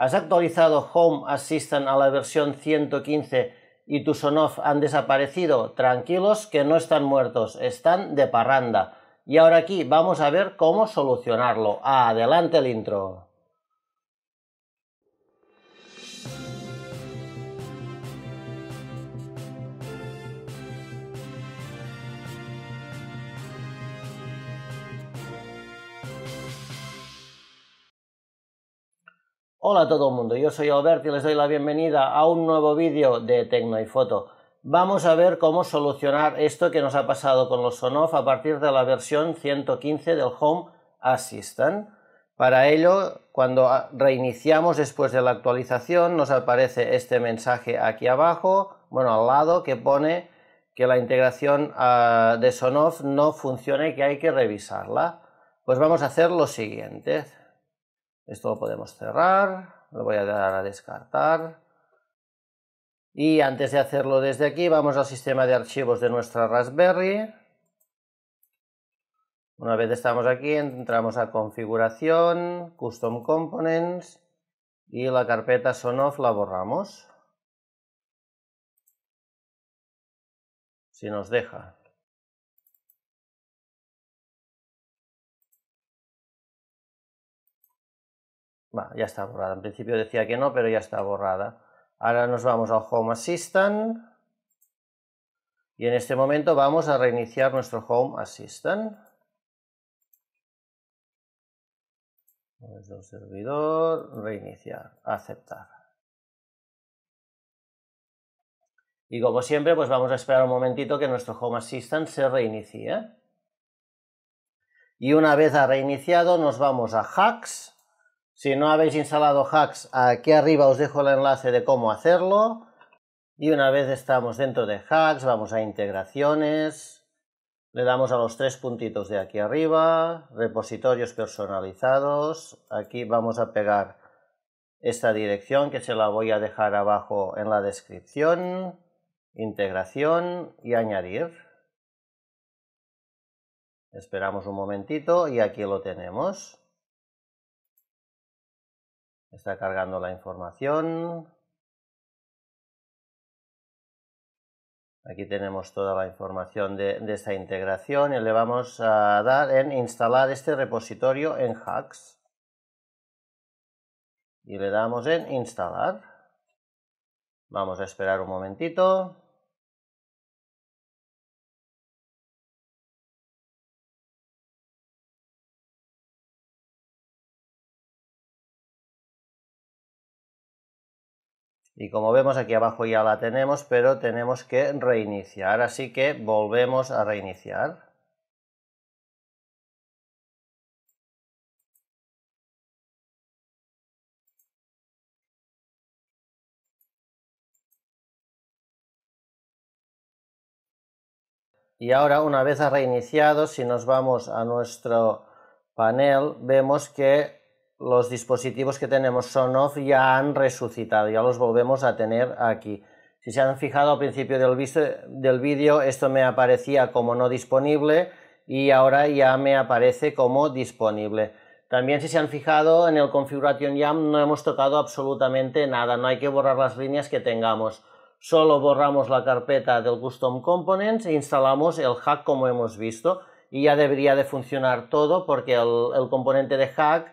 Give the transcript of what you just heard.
¿Has actualizado Home Assistant a la versión 115 y tus on han desaparecido? Tranquilos que no están muertos, están de parranda. Y ahora aquí vamos a ver cómo solucionarlo. Adelante el intro. Hola a todo el mundo, yo soy Albert y les doy la bienvenida a un nuevo vídeo de Tecno y Foto. Vamos a ver cómo solucionar esto que nos ha pasado con los Sonoff a partir de la versión 115 del Home Assistant. Para ello, cuando reiniciamos después de la actualización, nos aparece este mensaje aquí abajo, bueno, al lado, que pone que la integración ah, de Sonoff no funciona y que hay que revisarla. Pues vamos a hacer lo siguiente. Esto lo podemos cerrar, lo voy a dar a descartar. Y antes de hacerlo desde aquí, vamos al sistema de archivos de nuestra Raspberry. Una vez estamos aquí, entramos a configuración, custom components y la carpeta sonoff la borramos. Si nos deja. ya está borrada. En principio decía que no, pero ya está borrada. Ahora nos vamos a Home Assistant. Y en este momento vamos a reiniciar nuestro Home Assistant. Desde un servidor, reiniciar, aceptar. Y como siempre, pues vamos a esperar un momentito que nuestro Home Assistant se reinicie. Y una vez ha reiniciado, nos vamos a Hacks, si no habéis instalado hacks, aquí arriba os dejo el enlace de cómo hacerlo. Y una vez estamos dentro de hacks, vamos a integraciones, le damos a los tres puntitos de aquí arriba, repositorios personalizados, aquí vamos a pegar esta dirección que se la voy a dejar abajo en la descripción, integración y añadir. Esperamos un momentito y aquí lo tenemos. Está cargando la información. Aquí tenemos toda la información de, esta integración y le vamos a dar en instalar este repositorio en hacks. Y le damos en instalar. Vamos a esperar un momentito. y como vemos aquí abajo ya la tenemos, pero tenemos que reiniciar, así que volvemos a reiniciar. Y ahora, una vez ha reiniciado, si nos vamos a nuestro panel, vemos que los dispositivos que tenemos son off ya han resucitado, ya los volvemos a tener aquí. Si se han fijado al principio del vídeo, esto me aparecía como no disponible y ahora ya me aparece como disponible. También si se han fijado en el Configuration YAM no hemos tocado absolutamente nada, no hay que borrar las líneas que tengamos. Solo borramos la carpeta del Custom Components e instalamos el hack como hemos visto y ya debería de funcionar todo porque el, el componente de hack